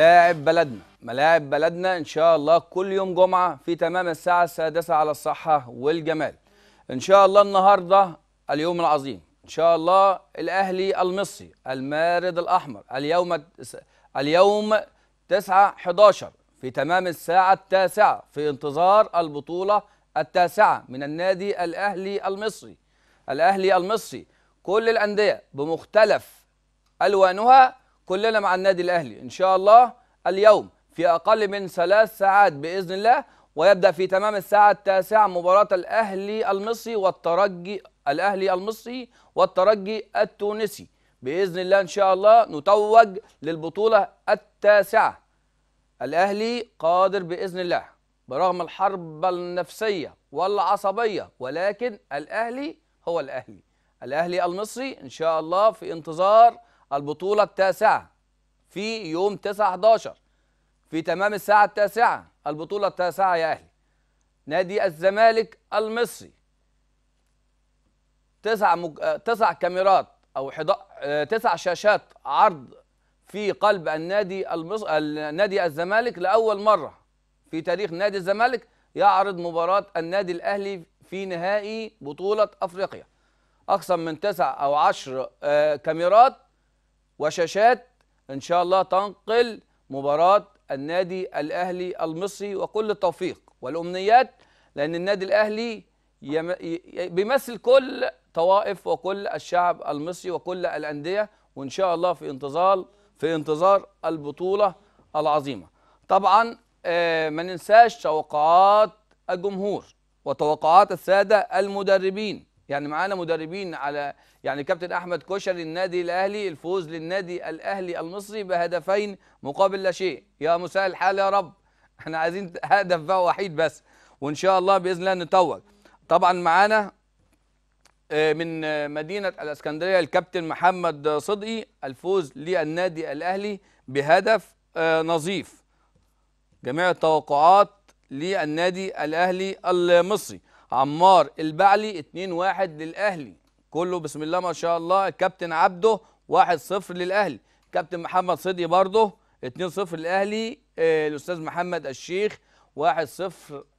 ملاعب بلدنا ملاعب بلدنا إن شاء الله كل يوم جمعة في تمام الساعة السادسة على الصحة والجمال إن شاء الله النهاردة اليوم العظيم إن شاء الله الأهلي المصري المارد الأحمر اليوم اليوم 9 11 في تمام الساعة التاسعة في انتظار البطولة التاسعة من النادي الأهلي المصري الأهلي المصري كل الأندية بمختلف ألوانها كلنا مع النادي الاهلي ان شاء الله اليوم في اقل من ثلاث ساعات باذن الله ويبدا في تمام الساعه التاسعه مباراه الاهلي المصري والترجي الاهلي المصري والترجي التونسي باذن الله ان شاء الله نتوج للبطوله التاسعه الاهلي قادر باذن الله برغم الحرب النفسيه والعصبيه ولكن الاهلي هو الاهلي الاهلي المصري ان شاء الله في انتظار البطولة التاسعة في يوم 9 11 في تمام الساعة التاسعة البطولة التاسعة يا أهلي نادي الزمالك المصري تسع مج... تسع كاميرات أو حض... تسع شاشات عرض في قلب النادي المص... نادي الزمالك لأول مرة في تاريخ نادي الزمالك يعرض مباراة النادي الأهلي في نهائي بطولة أفريقيا أكثر من تسع أو عشر آه، كاميرات وشاشات إن شاء الله تنقل مباراة النادي الأهلي المصري وكل التوفيق والأمنيات لأن النادي الأهلي بيمثل كل طوائف وكل الشعب المصري وكل الأندية وإن شاء الله في انتظار في انتظار البطولة العظيمة طبعا آه، ما ننساش توقعات الجمهور وتوقعات السادة المدربين يعني معانا مدربين على يعني كابتن احمد كوشر النادي الاهلي الفوز للنادي الاهلي المصري بهدفين مقابل لا شيء يا مساء الحال يا رب احنا عايزين هدف بقى وحيد بس وان شاء الله باذن الله نتوج طبعا معانا آه، من مدينه الاسكندريه الكابتن محمد صدقي الفوز للنادي الاهلي بهدف آه، نظيف جميع التوقعات للنادي الاهلي المصري عمار البعلي 2-1 للأهلي كله بسم الله ما شاء الله الكابتن عبده 1-0 للأهلي كابتن محمد صدقي برضه 2-0 للأهلي آه، الأستاذ محمد الشيخ 1-0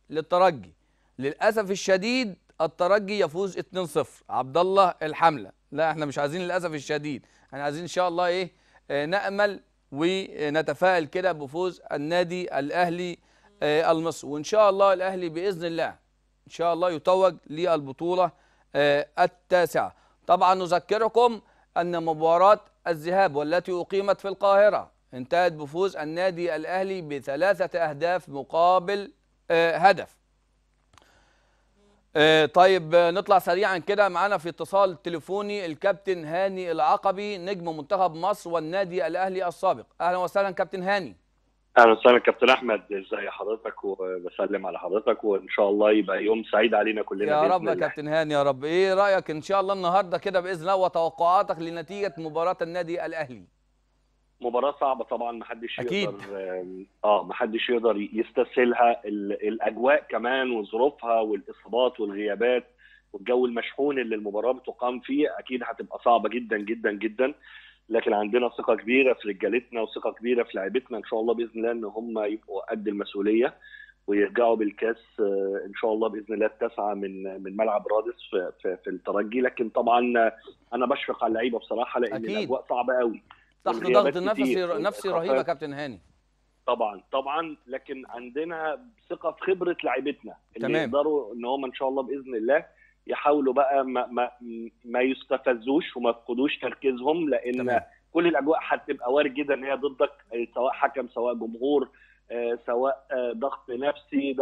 للترجي للأسف الشديد الترجي يفوز 2-0 عبد الله الحمله لا احنا مش عايزين للاسف الشديد احنا عايزين ان شاء الله ايه آه، نامل ونتفائل كده بفوز النادي الاهلي آه، المصري وان شاء الله الاهلي باذن الله إن شاء الله يتوج للبطولة آه، التاسعة طبعا نذكركم أن مباراة الذهاب والتي أقيمت في القاهرة انتهت بفوز النادي الأهلي بثلاثة أهداف مقابل آه، هدف آه، طيب نطلع سريعا كده معانا في اتصال تليفوني الكابتن هاني العقبي نجم منتخب مصر والنادي الأهلي السابق أهلا وسهلا كابتن هاني اهلا وسهلا كابتن احمد ازي حضرتك وبسلم على حضرتك وان شاء الله يبقى يوم سعيد علينا كلنا يا رب يا كابتن هاني يا رب ايه رايك ان شاء الله النهارده كده باذن الله وتوقعاتك لنتيجه مباراه النادي الاهلي مباراه صعبه طبعا محدش أكيد. يقدر اه محدش يقدر يستسهلها الاجواء كمان وظروفها والاصابات والغيابات والجو المشحون اللي المباراه بتقام فيه اكيد هتبقى صعبه جدا جدا جدا لكن عندنا ثقه كبيره في رجالتنا وثقه كبيره في لعيبتنا ان شاء الله باذن الله ان هم يبقوا قد المسؤوليه ويرجعوا بالكاس آه، ان شاء الله باذن الله التاسعه من من ملعب رادس في, في, في الترجي لكن طبعا انا بشفق على اللعيبه بصراحه لان أكيد. الاجواء صعبه قوي تحت ضغط نفسي نفسي رهيب يا كابتن هاني طبعا طبعا لكن عندنا ثقه في خبره لعيبتنا اللي يقدروا ان هم ان شاء الله باذن الله يحاولوا بقى ما, ما, ما يستفزوش وما يفقدوش تركيزهم لان تمام. كل الاجواء هتبقى وارد جدا ان هي ضدك سواء حكم سواء جمهور آه، سواء آه، ضغط نفسي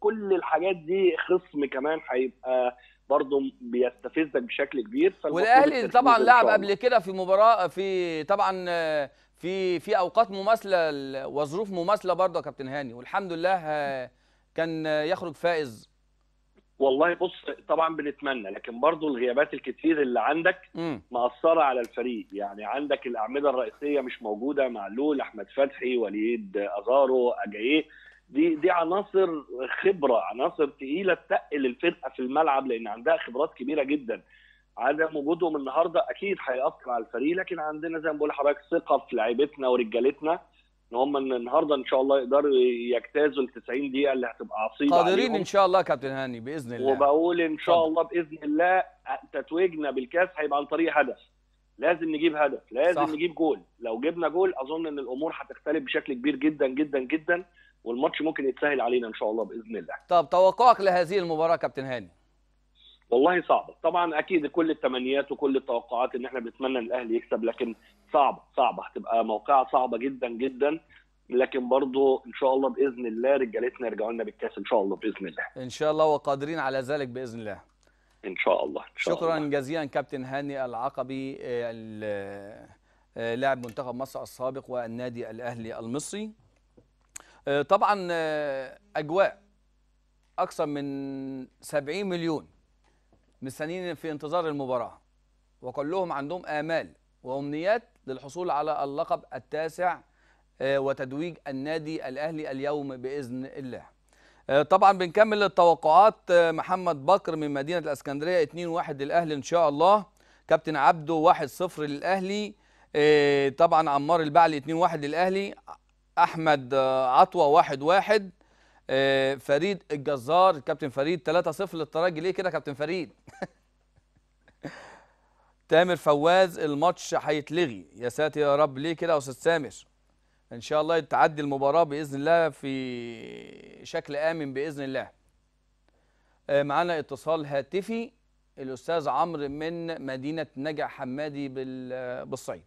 كل الحاجات دي خصم كمان هيبقى برضه بيستفزك بشكل كبير والاهلي طبعا لعب قبل كده في مباراه في طبعا آه، في في اوقات مماثله وظروف مماثله برضه يا كابتن هاني والحمد لله كان يخرج فائز والله بص طبعا بنتمنى لكن برضو الغيابات الكتير اللي عندك مأثرة على الفريق يعني عندك الأعمدة الرئيسية مش موجودة معلول أحمد فتحي وليد أزارو أجاييه دي دي عناصر خبرة عناصر تقيلة تقل الفرقة في الملعب لأن عندها خبرات كبيرة جدا عدم وجودهم النهارده اكيد هيأثر على الفريق لكن عندنا زي ما بقول لحضرتك ثقه في لعيبتنا ورجالتنا ان هم النهارده ان شاء الله يقدروا يجتازوا ال 90 دقيقه اللي هتبقى عصيبه قادرين ان شاء الله كابتن هاني باذن الله وبقول ان شاء الله باذن الله تتويجنا بالكاس هيبقى عن طريق هدف لازم نجيب هدف لازم صح. نجيب جول لو جبنا جول اظن ان الامور هتختلف بشكل كبير جدا جدا جدا والماتش ممكن يتسهل علينا ان شاء الله باذن الله طب توقعك لهذه المباراه كابتن هاني والله صعبه طبعا اكيد كل التمنيات وكل التوقعات ان احنا بنتمنى ان الاهلي يكسب لكن صعبه صعبه هتبقى موقعه صعبه جدا جدا لكن برضه ان شاء الله باذن الله رجالتنا يرجعوا لنا بالكاس ان شاء الله باذن الله ان شاء الله وقادرين على ذلك باذن الله ان شاء الله إن شاء شكرا الله. جزيلا كابتن هاني العقبي آه، آه، لاعب منتخب مصر السابق والنادي الاهلي المصري آه، طبعا اجواء اكثر من 70 مليون مستنيين في انتظار المباراه وكلهم عندهم امال وامنيات للحصول على اللقب التاسع آه، وتتويج النادي الاهلي اليوم باذن الله. آه، طبعا بنكمل التوقعات آه، محمد بكر من مدينه الاسكندريه 2-1 للاهلي ان شاء الله. كابتن عبده 1-0 للاهلي. طبعا عمار البعلي 2-1 للاهلي. احمد عطوه 1-1. آه، فريد الجزار كابتن فريد 3-0 للترجي ليه كده كابتن فريد تامر فواز الماتش هيتلغي يا ساتر يا رب ليه كده يا استاذ سامر ان شاء الله تعدي المباراه باذن الله في شكل امن باذن الله آه، معانا اتصال هاتفي الاستاذ عمرو من مدينه نجع حمادي بالصعيد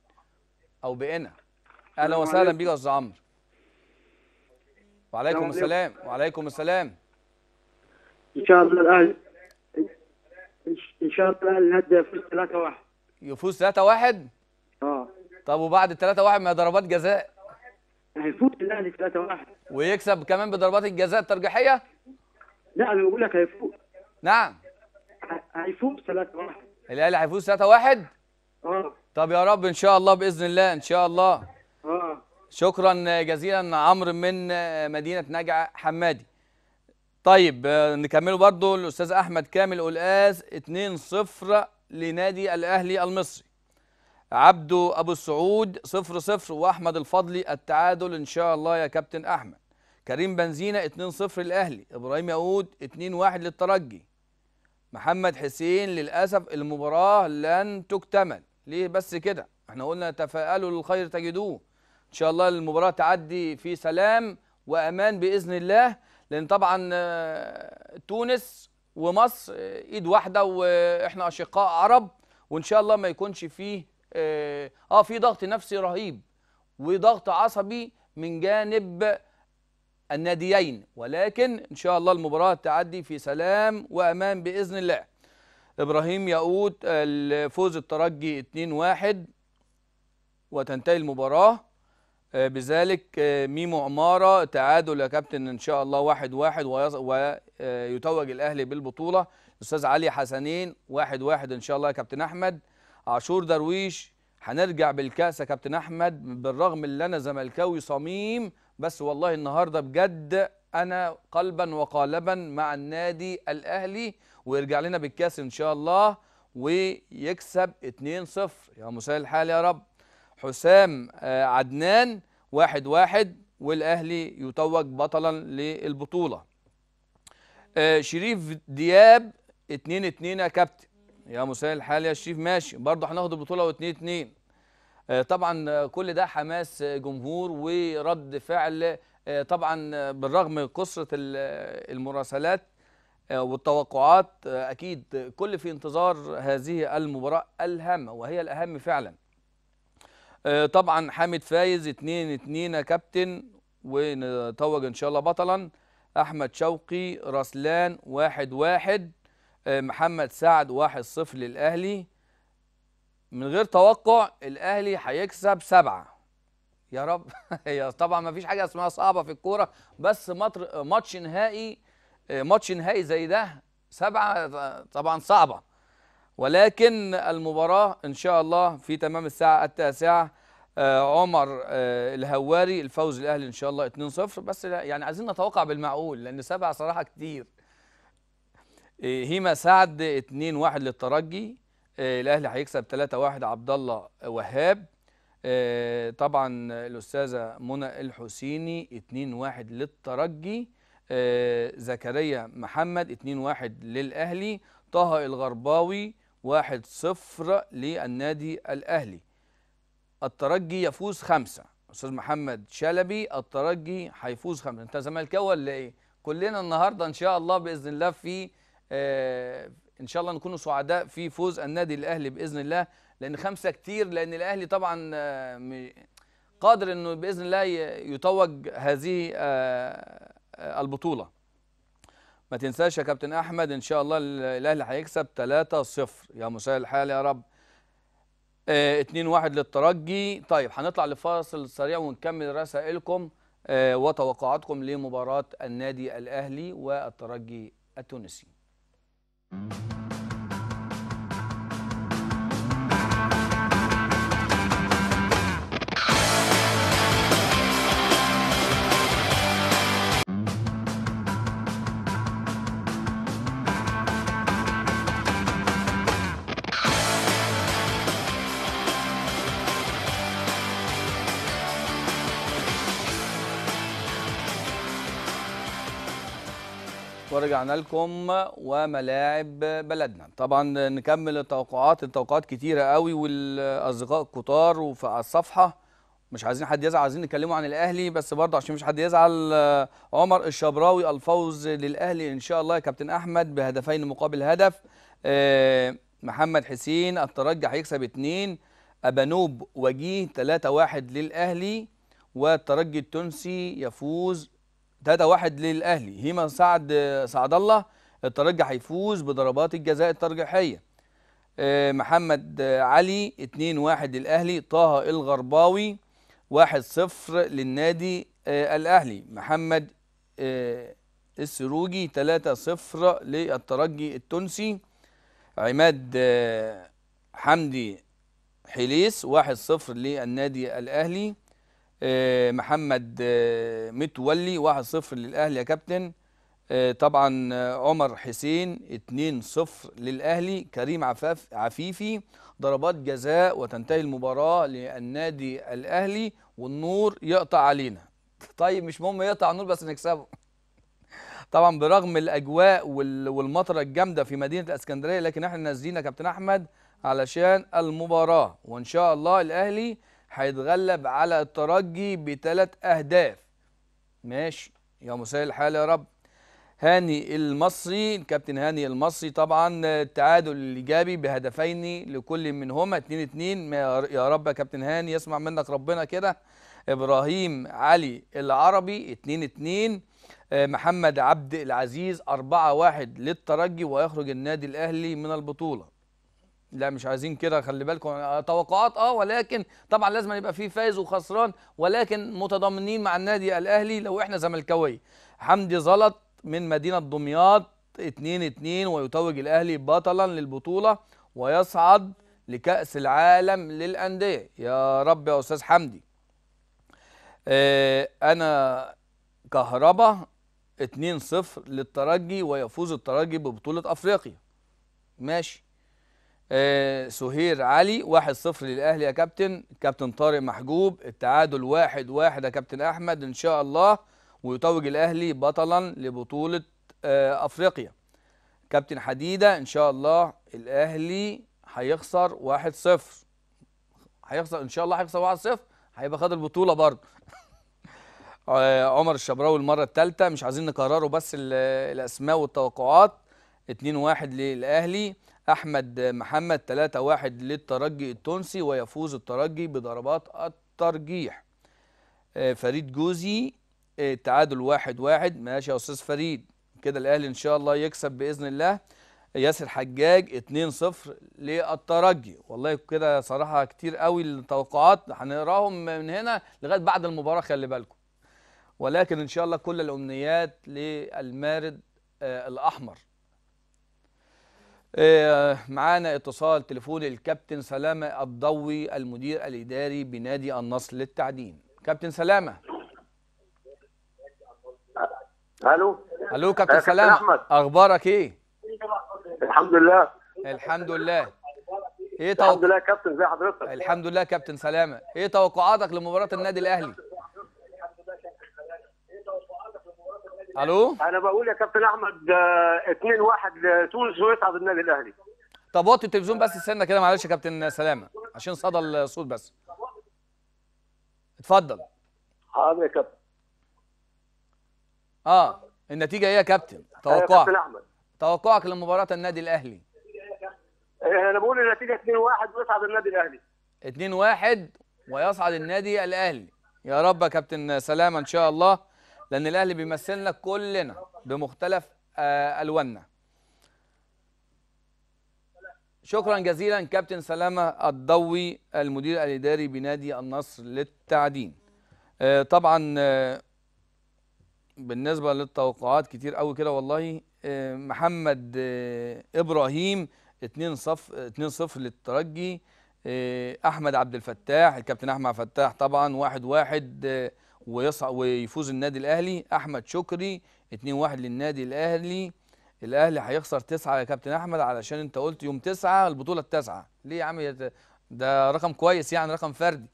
او بانا. اهلا وسهلا بيك يا استاذ عمرو وعليكم السلام وعليكم السلام ان شاء الله الاهلي ان شاء الله الاهلي يفوز 3 1 يفوز 3 1 اه طب وبعد 3 1 ما ضربات جزاء هيفوز الاهلي 3 1 ويكسب كمان بضربات الجزاء الترجيحيه لا انا بقول لك هيفوز نعم هيفوز 3 1 الاهلي هيفوز 3 1 اه طب يا رب ان شاء الله باذن الله ان شاء الله شكرا جزيلا عمرو من مدينه نجع حمادي طيب آه، نكمله برضو الاستاذ احمد كامل قلقاس 2-0 لنادي الاهلي المصري عبده ابو السعود 0-0 واحمد الفضلي التعادل ان شاء الله يا كابتن احمد كريم بنزينا 2-0 للاهلي ابراهيم يقود 2-1 للترجي محمد حسين للاسف المباراه لن تكتمل ليه بس كده احنا قلنا تفائلوا للخير تجدوه ان شاء الله المباراه تعدي في سلام وامان باذن الله لان طبعا آه، تونس ومصر آه، ايد واحده واحنا اشقاء عرب وان شاء الله ما يكونش فيه آه،, اه في ضغط نفسي رهيب وضغط عصبي من جانب الناديين ولكن ان شاء الله المباراه تعدي في سلام وامان باذن الله ابراهيم يقود الفوز الترجي 2-1 وتنتهي المباراه آه، بذلك آه، ميمو عمارة تعادل يا كابتن إن شاء الله واحد واحد ويتوج آه، الأهلي بالبطولة استاذ علي حسنين واحد واحد إن شاء الله يا كابتن أحمد عاشور درويش هنرجع بالكأس يا كابتن أحمد بالرغم اللي أنا زملكاوي صميم بس والله النهاردة بجد أنا قلبا وقالبا مع النادي الأهلي ويرجع لنا بالكأس إن شاء الله ويكسب 2-0 يا مساء الحال يا رب حسام آه، عدنان واحد واحد والأهلي يتوج بطلا للبطولة آه، شريف دياب 2 2 يا كابتن يا مسائل الحال يا شريف ماشي برضه هناخد البطوله و2 2 آه، طبعا كل ده حماس جمهور ورد فعل طبعا بالرغم قصرة المراسلات والتوقعات اكيد كل في انتظار هذه المباراه الهامه وهي الاهم فعلا آه، طبعا حامد فايز 2 2 كابتن ونتوج ان شاء الله بطلا احمد شوقي رسلان 1 1 محمد سعد 1 0 للاهلي من غير توقع الاهلي هيكسب سبعه يا رب هي طبعا ما فيش حاجه اسمها صعبه في الكوره بس ماتش نهائي آه، ماتش نهائي زي ده سبعه طبعا صعبه ولكن المباراة إن شاء الله في تمام الساعة التاسعة آه، عمر آه، الهواري الفوز الأهلي إن شاء الله 2-0 بس يعني عايزين نتوقع بالمعقول لأن سبع صراحة كتير آه، هيما سعد 2-1 للترجي الأهلي هيكسب 3-1 عبد الله وهاب طبعا الأستاذة منى الحسيني 2-1 للترجي زكريا محمد 2-1 للأهلي طه الغرباوي واحد صفر للنادي الأهلي الترجي يفوز خمسة أستاذ محمد شلبي الترجي هيفوز خمسة أنت زملكاوي ولا إيه؟ كلنا النهاردة إن شاء الله بإذن الله في آه إن شاء الله نكون سعداء في فوز النادي الأهلي بإذن الله لأن خمسة كتير لأن الأهلي طبعا آه قادر إنه بإذن الله يتوج هذه آه, آه، البطولة ما تنساش يا كابتن احمد ان شاء الله الاهلي هيكسب 3-0 يا مساء الحال يا رب 2-1 آه للترجي طيب هنطلع لفاصل سريع ونكمل رسائلكم آه وتوقعاتكم لمباراه النادي الاهلي والترجي التونسي ورجعنا لكم وملاعب بلدنا طبعا نكمل التوقعات التوقعات كتيرة قوي والأصدقاء كتار وفي الصفحة مش عايزين حد يزعل عايزين نتكلموا عن الأهلي بس برضه عشان مش حد يزعل عمر الشبراوي الفوز للأهلي إن شاء الله يا كابتن أحمد بهدفين مقابل هدف آه، محمد حسين الترجي هيكسب اتنين أبانوب وجيه 3-1 للأهلي والترجي التونسي يفوز 3 واحد للاهلي هيما سعد سعد الله الترجي هيفوز بضربات الجزاء الترجيحيه آه، محمد علي 2 واحد للاهلي طه الغرباوي 1 0 للنادي آه، الاهلي محمد آه، السروجي 3 0 للترجي التونسي عماد حمدي حليس 1 0 للنادي الاهلي آه، محمد آه، متولي 1-0 للاهلي يا كابتن آه، طبعا عمر حسين 2-0 للاهلي كريم عفيفي ضربات جزاء وتنتهي المباراه للنادي الاهلي والنور يقطع علينا طيب مش مهم يقطع النور بس نكسبه طبعا برغم الاجواء والمطره الجامده في مدينه الاسكندريه لكن احنا نازلين يا كابتن احمد علشان المباراه وان شاء الله الاهلي هيتغلب على الترجي بتلات أهداف ماشي يا مسهل الحال يا رب هاني المصري الكابتن هاني المصري طبعا التعادل الايجابي بهدفين لكل منهما 2 2 يا رب يا كابتن هاني يسمع منك ربنا كده ابراهيم علي العربي 2 2 آه، محمد عبد العزيز 4 1 للترجي ويخرج النادي الاهلي من البطوله لا مش عايزين كده خلي بالكم آه، توقعات اه ولكن طبعا لازم يبقى في فايز وخسران ولكن متضامنين مع النادي الاهلي لو احنا زملكاويه حمدي زلط من مدينه دمياط 2 2 ويتوج الاهلي بطلا للبطوله ويصعد لكاس العالم للانديه يا رب يا استاذ حمدي آه انا كهربا 2 0 للترجي ويفوز الترجي ببطوله افريقيا ماشي آه، سهير علي 1-0 للاهلي يا كابتن كابتن طارق محجوب التعادل 1-1 واحد واحد يا كابتن احمد ان شاء الله ويتوج الاهلي بطلا لبطوله آه، افريقيا كابتن حديده ان شاء الله الاهلي هيخسر 1-0 هيخسر ان شاء الله هيخسر 1-0 هيبقى خد البطوله برضه آه، عمر الشبراوي المره الثالثه مش عايزين نكرره بس الاسماء والتوقعات 2-1 للأهلي أحمد محمد 3-1 للترجي التونسي ويفوز الترجي بضربات الترجيح آه، فريد جوزي آه، تعادل 1-1 واحد واحد. ماشي يا أستاذ فريد كده الأهلي إن شاء الله يكسب بإذن الله ياسر حجاج 2-0 للترجي والله كده صراحة كتير قوي التوقعات هنقراهم من هنا لغاية بعد المباراة خلي بالكم ولكن إن شاء الله كل الأمنيات للمارد آه، الأحمر آه، معانا اتصال تليفون الكابتن سلامه الضوي المدير الاداري بنادي النصر للتعدين كابتن سلامه الو الو كابتن سلامه أحمد. اخبارك ايه الحمد لله الحمد لله ايه توق... الحمد لله يا كابتن زي حضرتك الحمد لله يا كابتن سلامه ايه توقعاتك لمباراه النادي الاهلي الو انا بقول يا كابتن احمد 2-1 آه، تونس ويصعد النادي الاهلي طب وطي التلفزيون بس استنى كده معلش يا كابتن سلامه عشان صدى الصوت بس اتفضل حاضر يا كابتن اه النتيجه ايه يا كابتن آه، توقعك يا كابتن احمد توقعك لمباراه النادي الاهلي آه، انا بقول النتيجه 2-1 ويصعد النادي الاهلي 2-1 ويصعد النادي الاهلي يا رب يا كابتن سلامه ان شاء الله لأن الأهلي بيمثلنا كلنا بمختلف آه، ألواننا شكرا جزيلا كابتن سلامة الضوي المدير الإداري بنادي النصر للتعدين آه، طبعا آه، بالنسبة للتوقعات كتير قوي كده والله محمد إبراهيم 2 صف 2 0 للترجي احمد عبد الفتاح الكابتن احمد فتاح طبعا 1 1 ويصعد ويفوز النادي الاهلي احمد شكري 2-1 للنادي الاهلي الاهلي هيخسر تسعه يا كابتن احمد علشان انت قلت يوم تسعه البطوله التاسعه ليه يا عم ده رقم كويس يعني رقم فردي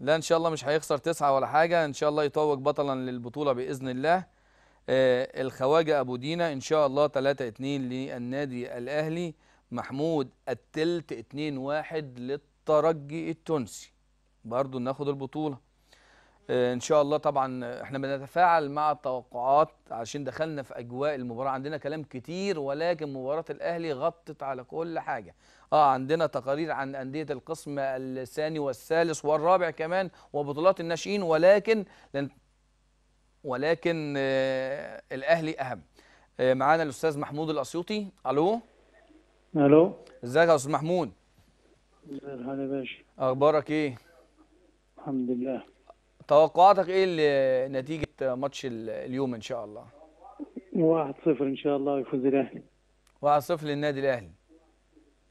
لا ان شاء الله مش هيخسر تسعه ولا حاجه ان شاء الله يتوج بطلا للبطوله باذن الله آه الخواجه ابو دينا ان شاء الله 3 2 للنادي الاهلي محمود التلت 2 1 للترجي التونسي برضه ناخد البطوله آه، ان شاء الله طبعا احنا بنتفاعل مع التوقعات عشان دخلنا في اجواء المباراه عندنا كلام كتير ولكن مباراه الاهلي غطت على كل حاجه اه عندنا تقارير عن انديه القسم الثاني والثالث والرابع كمان وبطولات الناشئين ولكن لن ولكن آه الاهلي اهم آه معانا الاستاذ محمود الاسيوطي الو الو ازيك يا استاذ محمود ازيك يا باشا اخبارك ايه الحمد لله توقعاتك ايه لنتيجه ماتش اليوم ان شاء الله 1-0 ان شاء الله يفوز الاهلي 1-0 للنادي الاهلي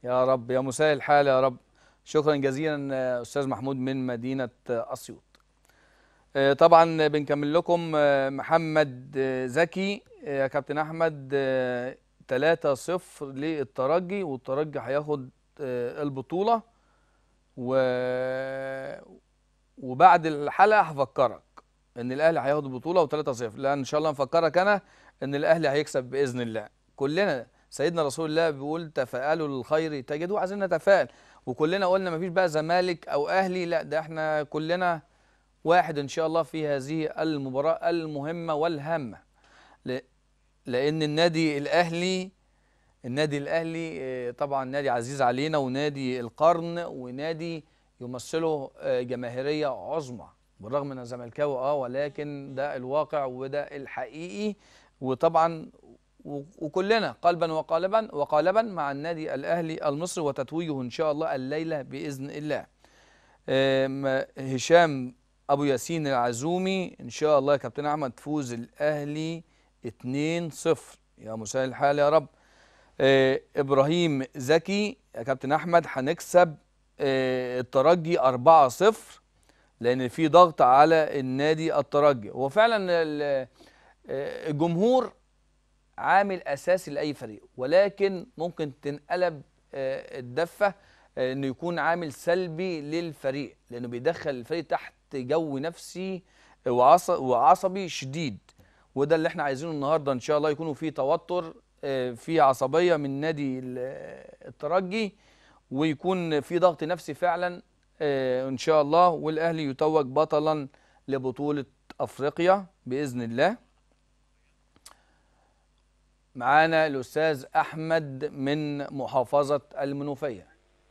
يا رب يا مسهل الحال يا رب شكرا جزيلا استاذ محمود من مدينه اسيوط آه، طبعا بنكمل لكم آه، محمد آه، زكي يا كابتن احمد 3-0 للترجي والترجي هياخد البطوله و وبعد الحلقه هفكرك ان الاهلي هياخد البطوله و3-0 لا ان شاء الله هفكرك انا ان الاهلي هيكسب باذن الله كلنا سيدنا رسول الله بيقول تفاءلوا للخير تجدوا عايزين نتفائل وكلنا قلنا مفيش بقى زمالك او اهلي لا ده احنا كلنا واحد ان شاء الله في هذه المباراه المهمه والهامه لان النادي الاهلي النادي الاهلي آه، طبعا نادي عزيز علينا ونادي القرن ونادي يمثله آه، جماهيريه عظمى بالرغم ان زملكاوي اه ولكن ده الواقع وده الحقيقي وطبعا وكلنا قلبا وقالبا وقالبا مع النادي الاهلي المصري وتتويجه ان شاء الله الليله باذن الله. آه، هشام ابو ياسين العزومي ان شاء الله يا كابتن احمد فوز الاهلي 2-0 يا مسهل الحال يا رب. آه، ابراهيم زكي يا كابتن احمد هنكسب آه، الترجي 4-0 لان في ضغط على النادي الترجي وفعلا آه، الجمهور عامل اساسي لاي فريق ولكن ممكن تنقلب آه، الدفه انه يكون عامل سلبي للفريق لانه بيدخل الفريق تحت جو نفسي وعصبي شديد وده اللي احنا عايزينه النهارده ان شاء الله يكونوا في توتر في عصبيه من نادي الترجي ويكون في ضغط نفسي فعلا آه، ان شاء الله والاهلي يتوج بطلا لبطوله افريقيا باذن الله معانا الاستاذ احمد من محافظه المنوفيه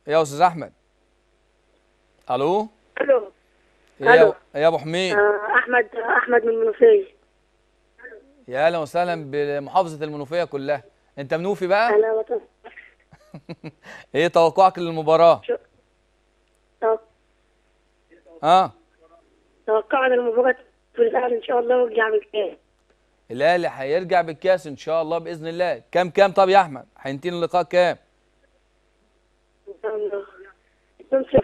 يا استاذ احمد الو الو يا يا ابو حميد آه، احمد آه، احمد من المنوفيه يا اهلا وسهلا بمحافظه المنوفيه كلها انت منوفي بقى انا وسهلا ايه توقعك للمباراه اه توقعنا المباراه الاهلي ان شاء الله ويرجع بالكاس الاهلي هيرجع بالكاس ان شاء الله باذن الله كام كام طب يا احمد هينتهي اللقاء كام 2 0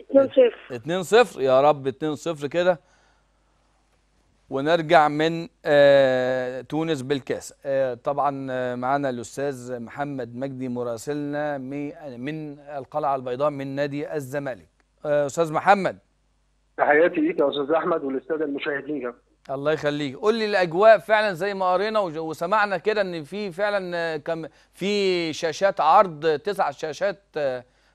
2 0 2 0 يا رب 2 0 كده ونرجع من آه، تونس بالكاس آه، طبعا آه، معنا الاستاذ محمد مجدي مراسلنا من القلعه البيضاء من نادي الزمالك استاذ محمد تحياتي ليك يا استاذ احمد والاستاذ المشاهدين كمان الله يخليك قول لي الاجواء فعلا زي ما قرينا وسمعنا كده ان في فعلا كم في شاشات عرض تسع شاشات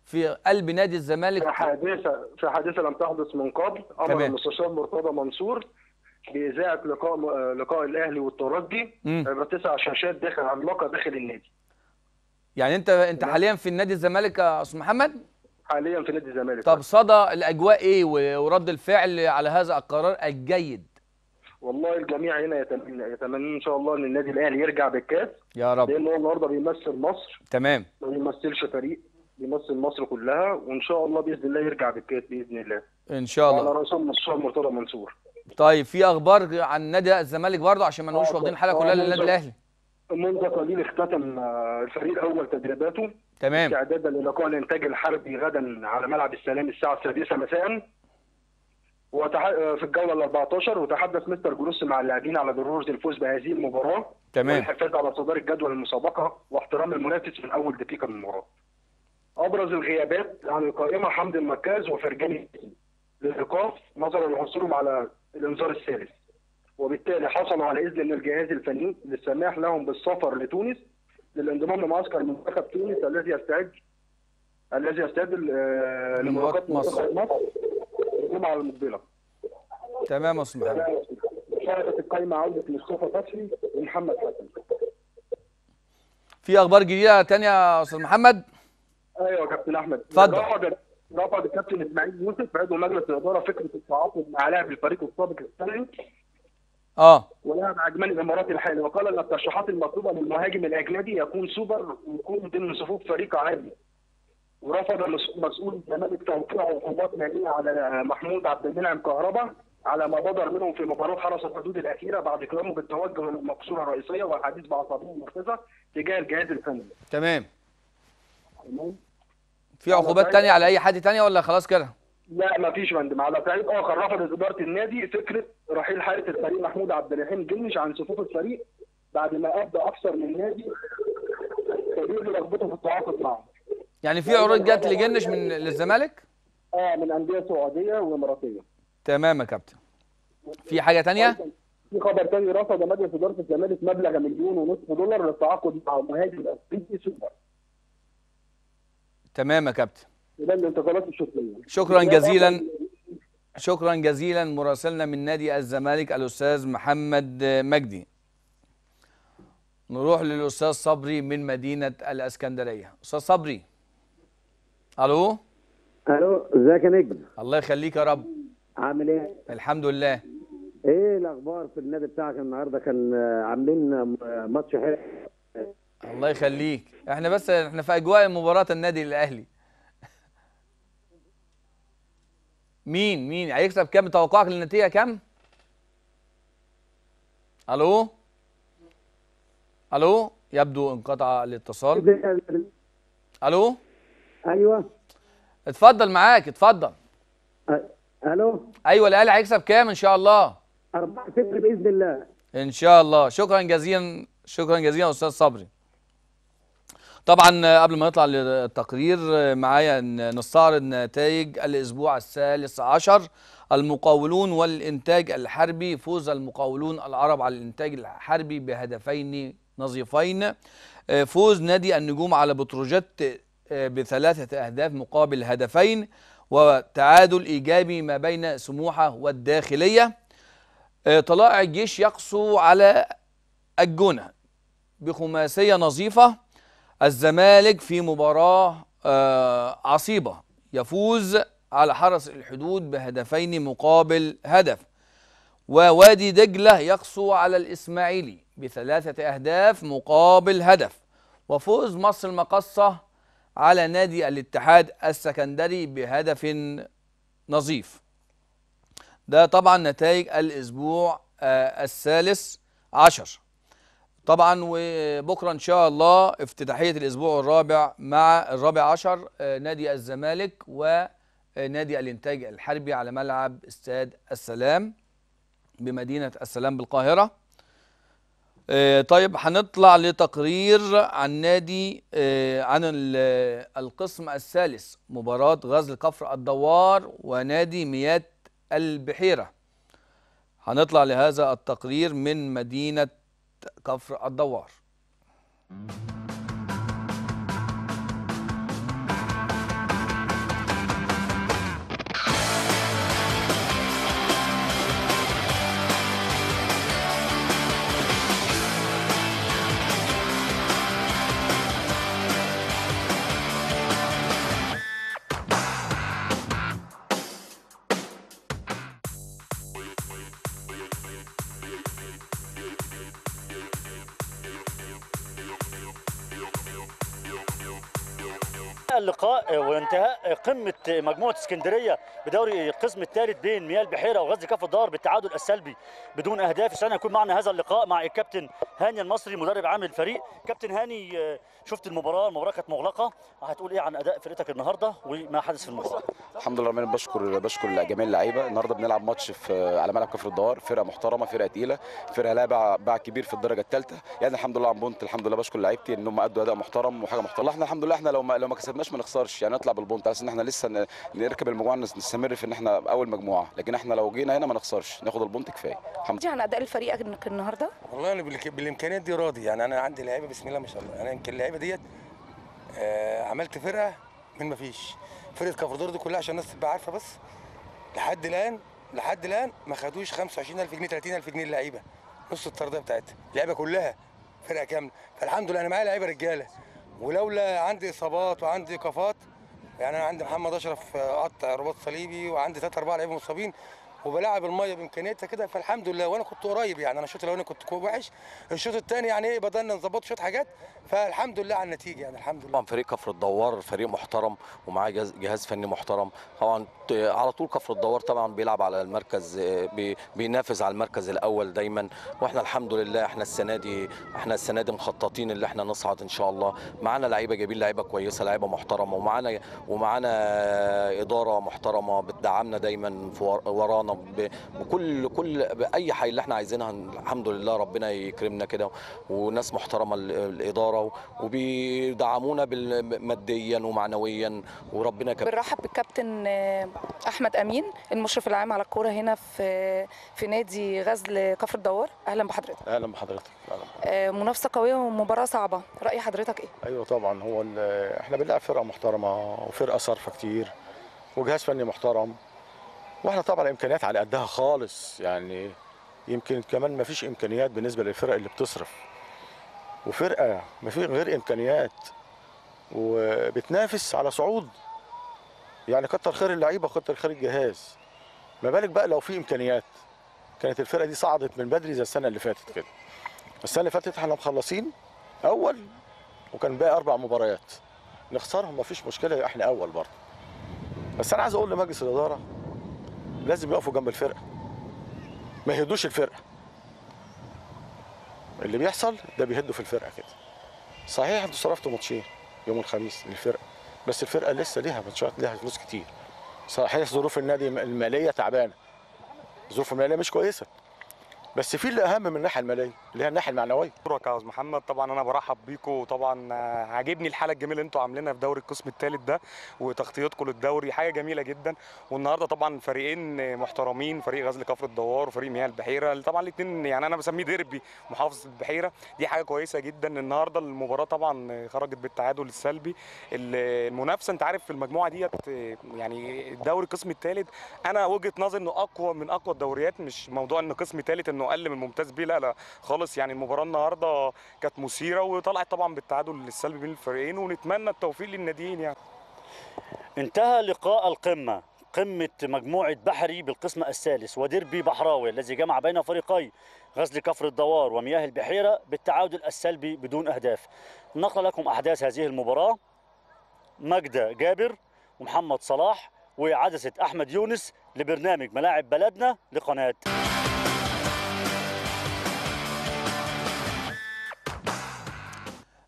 في قلب نادي الزمالك في حادثه في حادثه لم تحدث من قبل امر المستشار مرتضى منصور باذاعه لقاء آه، لقاء الاهلي والترجي هيبقى تسع شاشات داخل عملاقه داخل النادي يعني انت انت حاليا في نادي الزمالك يا استاذ محمد حاليا في نادي الزمالك طب صدى الاجواء ايه ورد الفعل على هذا القرار الجيد والله الجميع هنا يتمنى يتمنى ان شاء الله ان النادي الاهلي يرجع بالكاس يا رب لان هو النهارده بيمثل مصر تمام ما بيمثلش فريق بيمثل مصر كلها وان شاء الله باذن الله يرجع بالكاس باذن الله ان شاء الله على راسهم المستشار مرتضى منصور طيب في اخبار عن نادي الزمالك برضه عشان ما نقولش آه، واخدين الحلقه كلها آه، للنادي الاهلي منذ قليل اختتم آه، الفريق اول تدريباته تمام استعدادا للقاء الانتاج الحربي غدا على ملعب السلام الساعه السادسه مساء وتح... في الجوله ال 14 وتحدث مستر جروس مع اللاعبين على ضروره الفوز بهذه المباراه تمام والحفاظ على صداره الجدول المسابقه واحترام المنافس من اول دقيقه من المباراه. ابرز الغيابات عن القائمه حمد المكاز وفرجاني للإيقاف نظرا لحصولهم على الإنذار الثالث وبالتالي حصلوا على إذن من الجهاز الفني للسماح لهم بالسفر لتونس للانضمام لمعسكر منتخب تونس الذي يستعد الذي يستعد لمواجهة مصر الجمعة المقبلة تمام يا محمد شاركت القايمة عودة مصطفى فتحي ومحمد حسن في اخبار جديده تانية يا استاذ محمد ايوه يا كابتن احمد اتفضل رفض الكابتن اسماعيل يوسف عضو مجلس الاداره فكره التعاقد مع لاعب الفريق السابق السنوي اه ولاعب عجمان الامارات الحالي وقال ان الترشيحات المطلوبه للمهاجم الاجنبي يكون سوبر ويكون ضمن صفوف فريق عادي ورفض مسؤول الزمالك توقيع عقوبات ماليه على محمود عبد المنعم كهربا على ما بدر منهم في مباراه حرس الحدود الاخيره بعد كلامه بالتوجه للمقصوره الرئيسيه والحديث بعصبيه مركزه تجاه الجهاز الفني. تمام. تمام. في عقوبات تانية على طيب. اي حد تاني ولا خلاص كده؟ لا ما فيش فندم على صعيد اخر رفضت اداره النادي فكره رحيل حارس الفريق محمود عبد الرحيم جنش عن صفوف الفريق بعد ما ادى اكثر من نادي تبرير رغبته في التعاقد معه يعني في يعني عروض جت لجنش من للزمالك؟ اه من انديه سعوديه واماراتيه تمام يا كابتن في حاجه ثانيه؟ في خبر ثاني رفض مجلس اداره الزمالك مبلغ مليون ونصف دولار للتعاقد مع مهاجم افريقي سوبر تمام يا كابتن ده الانتقالات الشتويه شكرا جزيلا شكرا جزيلا مراسلنا من نادي الزمالك الاستاذ محمد مجدي نروح للاستاذ صبري من مدينه الاسكندريه استاذ صبري الو الو ازيك يا نجم الله يخليك يا رب عامل ايه الحمد لله ايه الاخبار في النادي بتاعك النهارده كان عاملين ماتش حلو الله يخليك احنا بس احنا في اجواء مباراه النادي الاهلي مين مين هيكسب يعني كام توقعك للنتيجه كام الو الو يبدو انقطع الاتصال الو ايوه اتفضل معاك اتفضل الو ايوه الاهلي هيكسب كام ان شاء الله 4 0 باذن الله ان شاء الله شكرا جزيلا شكرا جزيلا استاذ صبري طبعا قبل ما نطلع للتقرير معايا نستعرض نتائج الاسبوع الثالث عشر المقاولون والانتاج الحربي فوز المقاولون العرب على الانتاج الحربي بهدفين نظيفين فوز نادي النجوم على بتروجيت آه، بثلاثة أهداف مقابل هدفين وتعادل إيجابي ما بين سموحة والداخلية آه، طلائع الجيش يقسو على الجونة بخماسية نظيفة الزمالك في مباراة آه، عصيبة يفوز على حرس الحدود بهدفين مقابل هدف ووادي دجلة يقسو على الإسماعيلي بثلاثة أهداف مقابل هدف وفوز مصر المقصة على نادي الاتحاد السكندري بهدف نظيف ده طبعا نتائج الأسبوع آه، الثالث عشر طبعا وبكره ان شاء الله افتتاحيه الاسبوع الرابع مع الرابع عشر آه، نادي الزمالك ونادي الانتاج الحربي على ملعب استاد السلام بمدينه السلام بالقاهره آه، طيب هنطلع لتقرير عن نادي آه، عن القسم الثالث مباراة غزل كفر الدوار ونادي ميات البحيرة هنطلع لهذا التقرير من مدينة كفر الدوار وانتهاء قمه مجموعه اسكندريه بدوري القسم الثالث بين مياه البحيره وغزل كفر الدار بالتعادل السلبي بدون اهداف السنه يكون معنا هذا اللقاء مع الكابتن هاني المصري مدرب عام الفريق كابتن هاني شفت المباراه المباراه كانت مغلقه هتقول ايه عن اداء فرقتك النهارده وما حدث في المباراه الحمد لله ربنا بشكر بشكر جميع اللعيبه النهارده بنلعب ماتش في على ملعب كفر الدوار فرقه محترمه فرقه تقيله فرقه لها باع, باع كبير في الدرجه الثالثه يعني الحمد لله عم بونت الحمد لله بشكر لعيبتي انهم ادوا اداء محترم وحاجه محترمه احنا الحمد لله احنا لو ما لو ما كسبناش ما نخسرش يعني نطلع بالبونت اساس ان احنا لسه نركب المجموعه نستمر في ان احنا اول مجموعه لكن احنا لو جينا هنا ما نخسرش ناخد البونت كفايه الحمد لله عن اداء الفريق النهارده والله انا بالامكانيات دي راضي يعني انا عندي لعيبه بسم الله ما شاء الله انا يعني يمكن اللعيبه ديت آه عملت فرقه من ما فيش فرقه كفردور دي كلها عشان الناس تبقى عارفه بس لحد الان لحد الان ما خدوش 25000 جنيه 30000 جنيه اللعيبه نص الطرديه بتاعتها اللعيبه كلها فرقه كامله فالحمد لله انا معايا لعيبه رجاله ولولا عندي اصابات وعندي ايقافات يعني انا عندي محمد اشرف آه، قطع رباط صليبي وعندي ثلاث اربع لعيبه مصابين وبلاعب الميه بامكانيتها كده فالحمد لله وانا كنت قريب يعني انا الشوط الاولاني كنت وحش الشوط الثاني يعني ايه بدلنا نظبط شويه حاجات فالحمد لله على النتيجه يعني الحمد لله طبعا فريق كفر الدوار فريق محترم ومعاه جهاز, جهاز فني محترم طبعا على طول كفر الدوار طبعا بيلعب على المركز بينافس على المركز الاول دايما واحنا الحمد لله احنا السنه دي احنا السنه دي مخططين ان احنا نصعد ان شاء الله معانا لعيبه جايبين لعيبه كويسه لعيبه محترمه ومعانا ومعانا اداره محترمه بتدعمنا دايما ورانا افكارنا بكل كل باي حاجه اللي احنا عايزينها الحمد لله ربنا يكرمنا كده وناس محترمه الاداره وبيدعمونا ماديا ومعنويا وربنا كبير. بنرحب بالكابتن احمد امين المشرف العام على الكوره هنا في في نادي غزل كفر الدوار اهلا بحضرتك اهلا بحضرتك آه، منافسه قويه ومباراه صعبه راي حضرتك ايه ايوه طبعا هو احنا بنلعب فرقه محترمه وفرقه صارفه كتير وجهاز فني محترم واحنا طبعا امكانيات على قدها خالص يعني يمكن كمان ما فيش امكانيات بالنسبه للفرق اللي بتصرف وفرقه ما في غير امكانيات وبتنافس على صعود يعني كتر خير اللعيبه وكتر خير الجهاز ما بالك بقى لو في امكانيات كانت الفرقه دي صعدت من بدري زي السنه اللي فاتت كده السنه اللي فاتت احنا مخلصين اول وكان باقي اربع مباريات نخسرهم ما فيش مشكله احنا اول برضه بس انا عايز اقول لمجلس الاداره لازم يقفوا جنب الفرقه ما يهدوش الفرقه اللي بيحصل ده بيهدوا في الفرقه كده صحيح انتوا صرفتوا ماتشين يوم الخميس للفرقه بس الفرقه لسه ليها ماتشات ليها فلوس كتير صحيح ظروف النادي الماليه تعبانه ظروف الماليه مش كويسه بس في اللي اهم من الناحيه الماليه اللي هي الناحيه المعنويه. شكرا يا استاذ محمد طبعا انا برحب بيكم وطبعا آه، عاجبني الحاله الجميله اللي انتم عاملينها في دوري القسم الثالث ده وتغطيتكم للدوري حاجه جميله جدا والنهارده طبعا فريقين آه، محترمين فريق غزل كفر الدوار وفريق مياه البحيره طبعا الاثنين يعني انا بسميه ديربي محافظه البحيره دي حاجه كويسه جدا النهارده المباراه طبعا آه، خرجت بالتعادل السلبي المنافسه انت عارف في المجموعه ديت يعني الدوري القسم الثالث انا وجهه نظري انه اقوى من اقوى الدوريات مش موضوع ان قسم ثالث انه اقل من الممتاز بيه لا لا خالص خالص يعني المباراه النهارده كانت مثيره وطلعت طبعا بالتعادل السلبي بين الفريقين ونتمنى التوفيق للناديين يعني انتهى لقاء القمه قمة مجموعة بحري بالقسم الثالث وديربي بحراوي الذي جمع بين فريقي غزل كفر الدوار ومياه البحيرة بالتعادل السلبي بدون أهداف نقل لكم أحداث هذه المباراة مجدة جابر ومحمد صلاح وعدسة أحمد يونس لبرنامج ملاعب بلدنا لقناة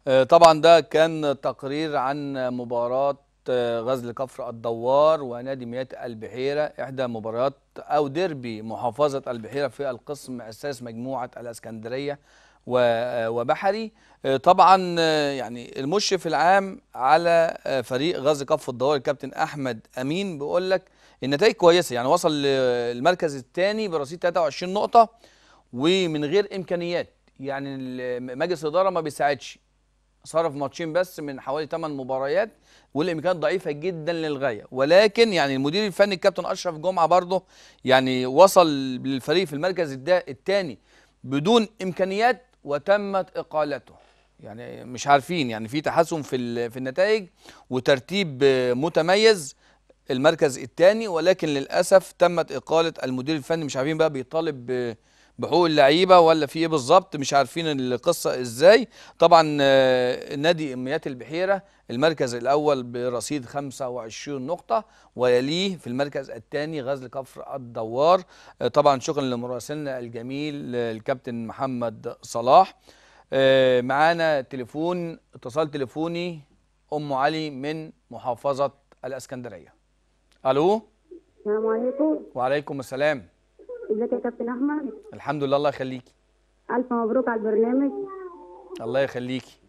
آه، طبعا ده كان تقرير عن مباراة آه، غزل كفر الدوار ونادي مياه البحيرة إحدى مباريات أو ديربي محافظة البحيرة في القسم أساس مجموعة الأسكندرية آه، وبحري طبعا يعني المشرف العام على فريق غزل كفر الدوار الكابتن احمد امين بيقول لك النتائج كويسه يعني وصل للمركز الثاني برصيد 23 نقطه ومن غير امكانيات يعني مجلس الاداره ما بيساعدش صرف ماتشين بس من حوالي 8 مباريات والامكانيات ضعيفه جدا للغايه ولكن يعني المدير الفني الكابتن اشرف جمعه برضه يعني وصل للفريق في المركز الثاني بدون امكانيات وتمت اقالته يعني مش عارفين يعني في تحسن في في النتائج وترتيب متميز المركز الثاني ولكن للاسف تمت اقاله المدير الفني مش عارفين بقى بيطالب بحقوق اللعيبه ولا في ايه بالظبط مش عارفين القصه ازاي طبعا آه، نادي اميات البحيره المركز الاول برصيد 25 نقطه ويليه في المركز الثاني غزل كفر الدوار آه، طبعا شكرا لمراسلنا الجميل آه، الكابتن محمد صلاح معانا تليفون اتصال تليفوني ام علي من محافظه الاسكندريه الو السلام عليكم وعليكم السلام ازيك يا كابتن احمد الحمد لله الله يخليكي الف مبروك على البرنامج الله يخليكي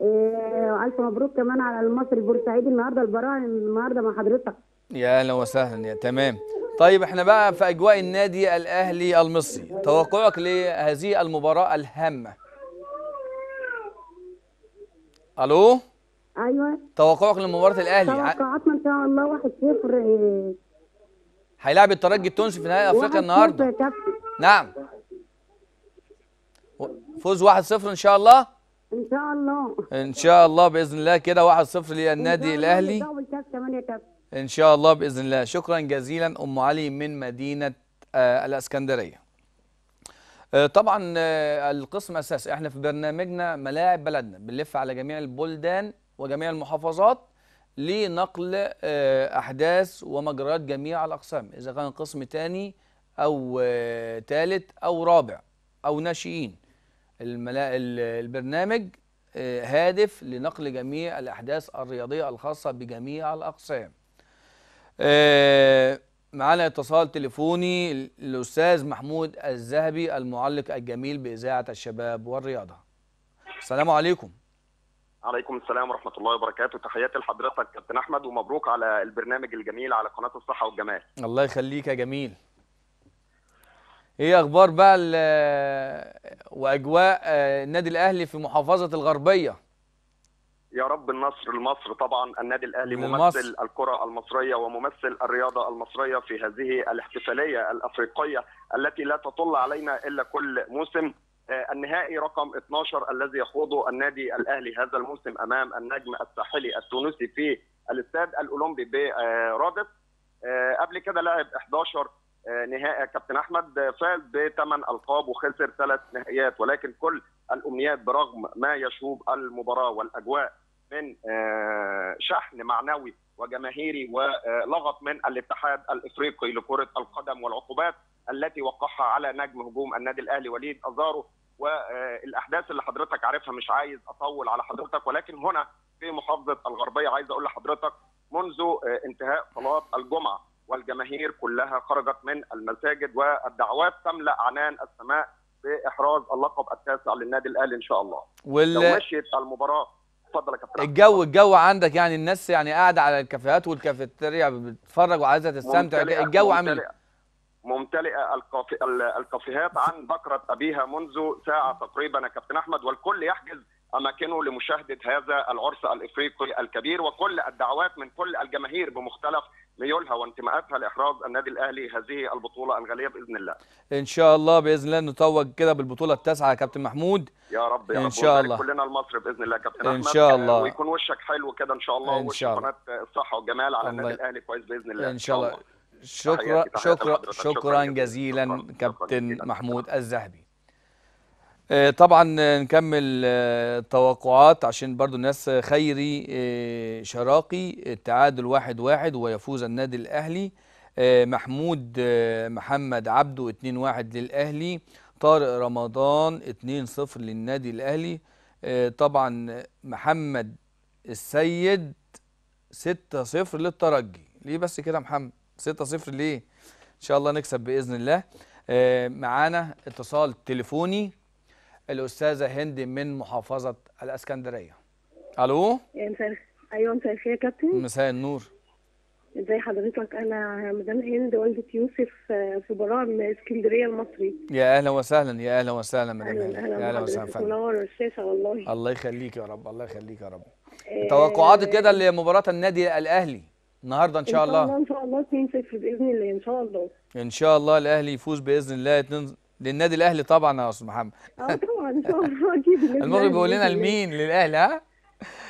إيه الف مبروك كمان على المصري بورسعيد النهارده البراعم النهارده مع حضرتك يا اهلا وسهلا يا تمام طيب احنا بقى في اجواء النادي الاهلي المصري توقعك لهذه المباراه الهامه الو ايوه توقعك لمباراه الاهلي توقعاتنا ان شاء الله 1-0 هيلاعب الترجي التونسي في نهائي افريقيا النهارده نعم فوز 1-0 ان شاء الله ان شاء الله ان شاء الله باذن الله كده 1-0 للنادي الاهلي ان شاء الله باذن الله شكرا جزيلا ام علي من مدينه آه الاسكندريه آه، طبعا آه، القسم اساس احنا في برنامجنا ملاعب بلدنا بنلف على جميع البلدان وجميع المحافظات لنقل آه، أحداث ومجريات جميع الأقسام إذا كان قسم ثاني أو ثالث آه، أو رابع أو ناشئين البرنامج آه، هادف لنقل جميع الأحداث الرياضية الخاصة بجميع الأقسام معانا اتصال تليفوني الأستاذ محمود الذهبي المعلق الجميل بإذاعة الشباب والرياضة السلام عليكم عليكم السلام ورحمه الله وبركاته تحياتي لحضرتك كابتن احمد ومبروك على البرنامج الجميل على قناه الصحه والجمال الله يخليك يا جميل ايه اخبار بقى واجواء آه، النادي الاهلي في محافظه الغربيه يا رب النصر لمصر طبعا النادي الاهلي ممثل الكره المصريه وممثل الرياضه المصريه في هذه الاحتفاليه الافريقيه التي لا تطل علينا الا كل موسم آه، النهائي رقم 12 الذي يخوضه النادي الاهلي هذا الموسم امام النجم الساحلي التونسي في الاستاد الاولمبي برادس آه، قبل كده لعب 11 آه، نهائي كابتن احمد فاز بثمان القاب وخسر ثلاث نهائيات ولكن كل الامنيات برغم ما يشوب المباراه والاجواء من شحن معنوي وجماهيري ولغط من الاتحاد الافريقي لكره القدم والعقوبات التي وقعها على نجم هجوم النادي الاهلي وليد ازارو والاحداث اللي حضرتك عارفها مش عايز اطول على حضرتك ولكن هنا في محافظه الغربيه عايز اقول لحضرتك منذ آه، انتهاء صلاه الجمعه والجماهير كلها خرجت من المساجد والدعوات تملا اعنان السماء باحراز اللقب التاسع للنادي الاهلي ان شاء الله وال... لو مشيت المباراه اتفضل يا كابتن الجو الجو عندك يعني الناس يعني قاعده على الكافيهات والكافيتيريا بتتفرج وعايزه تستمتع الجو عامل إيه؟ ممتلئه الكافيهات عن بكره ابيها منذ ساعه تقريبا يا كابتن احمد والكل يحجز اماكنه لمشاهده هذا العرس الافريقي الكبير وكل الدعوات من كل الجماهير بمختلف ميولها وانتماءاتها لاحراز النادي الاهلي هذه البطوله الغاليه باذن الله. ان شاء الله باذن الله نتوج كده بالبطوله التاسعه يا كابتن محمود. يا رب يا ان رب شاء الله كلنا المصري باذن الله يا كابتن احمد ان شاء آه، الله ويكون وشك حلو كده ان شاء الله إن شاء وش قناه الصحه والجمال على النادي الاهلي كويس باذن الله. ان شاء الله. شكرا شكرا شكرا جزيلا كابتن محمود الذهبي آه، طبعا نكمل التوقعات آه، عشان برضو الناس خيري آه، شراقي التعادل واحد واحد ويفوز النادي الأهلي محمود محمد عبده 2 واحد للأهلي طارق رمضان 2 صفر للنادي الأهلي طبعا محمد السيد 6 صفر للترجي ليه بس كده محمد 6 0 ليه ان شاء الله نكسب باذن الله آه، معانا اتصال تليفوني الاستاذه هند من محافظه الاسكندريه الو ايوه مساء الخير يا كابتن مساء النور ازي حضرتك انا مدام هند والده يوسف آه، في برام اسكندريه المصري يا اهلا وسهلا يا اهلا وسهلا مدام هند يا اهلا وسهلا منور الشاشه والله الله يخليك يا رب الله يخليك يا رب آه، توقعاتك كده لمباراه النادي الاهلي النهارده ان شاء الله ان شاء الله 2-0 باذن الله ان شاء الله ان شاء الله الاهلي يفوز باذن الله 2 للنادي الاهلي طبعا يا استاذ محمد اه طبعا ان شاء الله اكيد المغرب بيقول لنا لمين للاهلي ها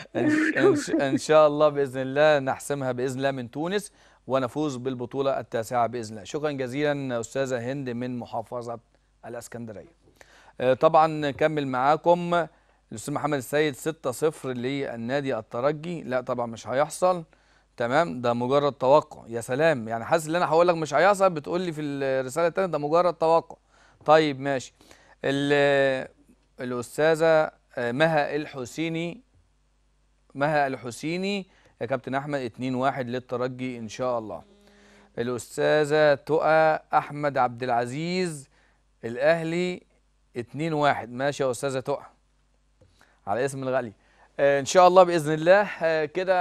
ان شاء الله باذن الله نحسمها باذن الله من تونس ونفوز بالبطوله التاسعه باذن الله شكرا جزيلا استاذه هند من محافظه الاسكندريه آه، طبعا نكمل معاكم الاستاذ محمد السيد 6-0 للنادي الترجي لا طبعا مش هيحصل تمام ده مجرد توقع يا سلام يعني حاسس ان انا هقول لك مش هيحصل بتقول لي في الرساله الثانيه ده مجرد توقع طيب ماشي الاستاذه آه، مها الحسيني مها الحسيني يا كابتن احمد 2-1 للترجي ان شاء الله الاستاذه تقى احمد عبد العزيز الاهلي 2-1 ماشي يا استاذه تقى على اسم الغالي ان شاء الله باذن الله آه، كده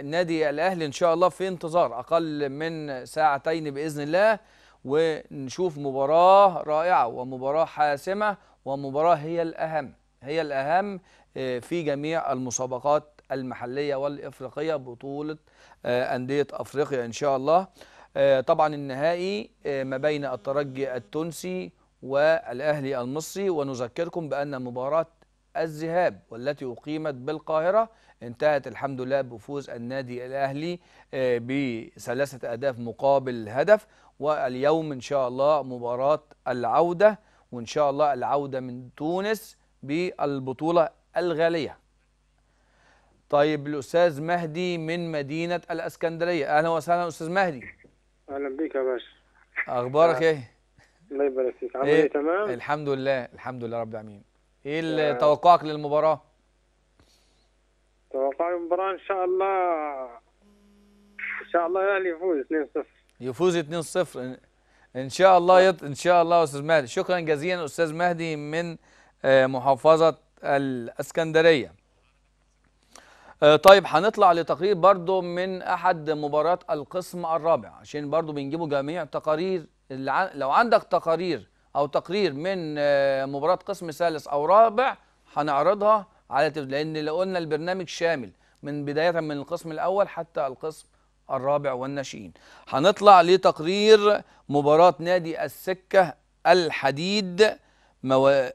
النادي الاهلي ان شاء الله في انتظار اقل من ساعتين باذن الله ونشوف مباراه رائعه ومباراه حاسمه ومباراه هي الاهم هي الاهم آه، في جميع المسابقات المحليه والافريقيه بطوله آه، انديه افريقيا ان شاء الله طبعا النهائي ما بين الترجي التونسي والاهلي المصري ونذكركم بان مباراه الذهاب والتي أقيمت بالقاهرة انتهت الحمد لله بفوز النادي الأهلي آه، بثلاثة أهداف مقابل هدف واليوم إن شاء الله مباراة العودة وإن شاء الله العودة من تونس بالبطولة الغالية طيب الأستاذ مهدي من مدينة الأسكندرية أهلا وسهلا أستاذ مهدي أهلا بيك يا باشا أخبارك آه. إيه؟ الله يبارك فيك عامل إيه؟, إيه؟ تمام؟ الحمد لله الحمد لله رب العالمين ايه آه. توقعك للمباراه؟ توقع المباراه ان شاء الله ان شاء الله الاهلي يفوز 2-0 يفوز 2-0 ان شاء الله يط... ان شاء الله استاذ مهدي شكرا جزيلا استاذ مهدي من آه، محافظه الاسكندريه آه، طيب هنطلع لتقرير برضو من احد مباريات القسم الرابع عشان برضو بنجيبوا جميع تقارير لو عندك تقارير او تقرير من آه، مباراه قسم ثالث او رابع هنعرضها على لان لو قلنا البرنامج شامل من بدايه من القسم الاول حتى القسم الرابع والناشئين هنطلع لتقرير مباراه نادي السكه الحديد مو...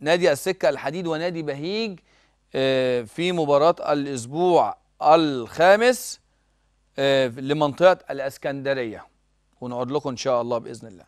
نادي السكه الحديد ونادي بهيج آه، في مباراه الاسبوع الخامس آه، لمنطقه الاسكندريه ونعود لكم ان شاء الله باذن الله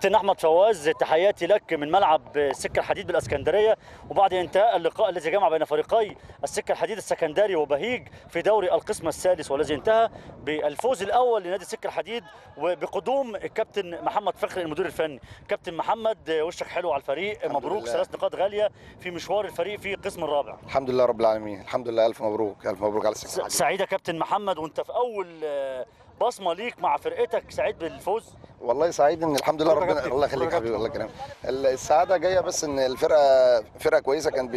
كابتن احمد فواز تحياتي لك من ملعب سكه الحديد بالاسكندريه وبعد انتهاء اللقاء الذي جمع بين فريقي السكه الحديد السكندري وبهيج في دوري القسم الثالث والذي انتهى بالفوز الاول لنادي سكه الحديد وبقدوم الكابتن محمد فخري المدير الفني كابتن محمد وشك حلو على الفريق مبروك ثلاث نقاط غاليه في مشوار الفريق في القسم الرابع الحمد لله رب العالمين الحمد لله الف مبروك الف مبروك على السكه الحديد سعيده كابتن محمد وانت في اول آه، بصمه ليك مع فرقتك سعيد بالفوز والله سعيد ان الحمد لله ربنا الله يخليك حبيبي الله يكرمك السعاده جايه بس ان الفرقه فرقه كويسه كان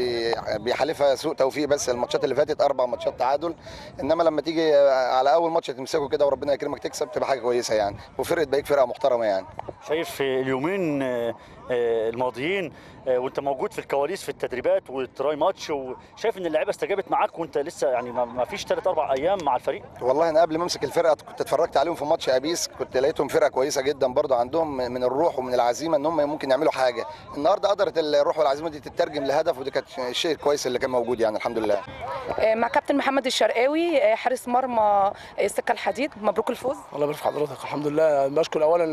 بيحالفها سوء توفيق بس الماتشات اللي فاتت اربع ماتشات تعادل انما لما تيجي على اول ماتش تمسكه كده وربنا يكرمك تكسب تبقى حاجه كويسه يعني وفرقه بقيك فرقه محترمه يعني شايف اليومين آه، آه، الماضيين آه، وانت موجود في الكواليس في التدريبات وتراي ماتش وشايف ان اللعيبه استجابت معاك وانت لسه يعني ما فيش ثلاث اربع ايام مع الفريق والله انا قبل ما امسك الفرقه كنت اتفرجت عليهم في ماتش ابيس كنت لقيتهم فرقه كويسه جدا برضو عندهم من الروح ومن العزيمه ان هم ممكن يعملوا حاجه النهارده قدرت الروح والعزيمه دي تترجم لهدف ودي كانت شيء كويس اللي كان موجود يعني الحمد لله آه، مع كابتن محمد الشرقاوي آه، حارس مرمى آه، السكه الحديد مبروك الفوز الله يبارك في حضرتك الحمد لله بشكر اولا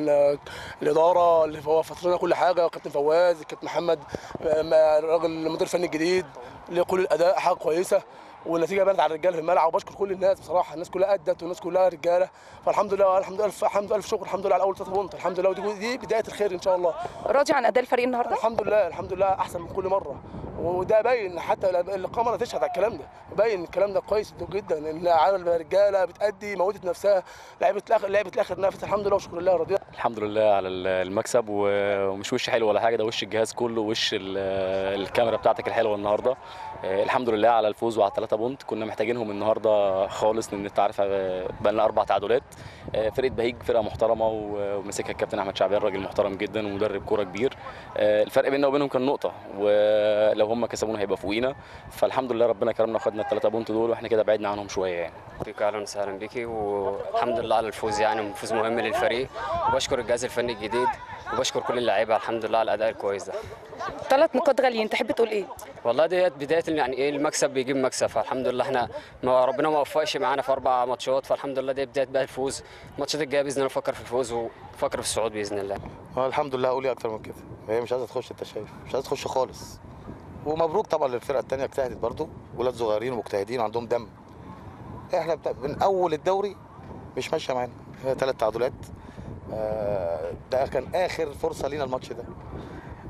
الاداره اللي هو فطرنا كل حاجه كابتن فواز كابتن محمد الراجل المدير الفني الجديد اللي كل الاداء حاجه كويسه والنتيجه بانت على الرجاله في الملعب وبشكر كل الناس بصراحه الناس كلها ادت والناس كلها رجاله فالحمد لله الحمد لله الف الحمد لله الف شكر الحمد لله على اول ثلاث بونت الحمد لله ودي, بدايه الخير ان شاء الله راضي عن اداء الفريق النهارده الحمد لله الحمد لله احسن من كل مره وده باين حتى القمره تشهد على الكلام ده باين الكلام ده كويس جدا ان عامل الرجاله بتادي موتت نفسها لعبت الاخر لعبت الاخر نفس الحمد لله وشكر لله رضينا الحمد لله على المكسب ومش وش حلو ولا حاجه ده وش الجهاز كله وش الكاميرا بتاعتك الحلوه النهارده آه، الحمد لله على الفوز وعلى 3 بونت كنا محتاجينهم النهارده خالص لان انت عارف آه، بقى اربع تعادلات آه، فرقه بهيج فرقه محترمه ومسكها الكابتن احمد شعبان راجل محترم جدا ومدرب كوره كبير الفرق بيننا وبينهم كان نقطه ولو هم كسبونا هيبقى فوقينا فالحمد لله ربنا كرمنا وخدنا الثلاثه بونت دول واحنا كده بعدنا عنهم شويه يعني بيك اهلا وسهلا بيكي والحمد لله على الفوز يعني فوز مهم للفريق وبشكر الجهاز الفني الجديد وبشكر كل اللعيبه الحمد لله على الاداء الكويس ده ثلاث نقاط غاليين تحب تقول ايه والله ديت بدايه يعني ايه المكسب بيجيب مكسب فالحمد لله احنا ما ربنا ما وفقش معانا في اربع ماتشات فالحمد لله دي بدايه بقى الفوز الماتشات الجايه باذن الله نفكر في الفوز ونفكر في الصعود باذن الله الحمد لله اقول اكتر من كده مش عايزه تخش انت شايف مش عايزه تخش خالص ومبروك طبعا للفرقه الثانيه اجتهدت برضه ولاد صغيرين ومجتهدين عندهم دم احنا بتا... من اول الدوري مش ماشيه معانا ثلاث تعادلات آه، ده كان اخر فرصه لينا الماتش ده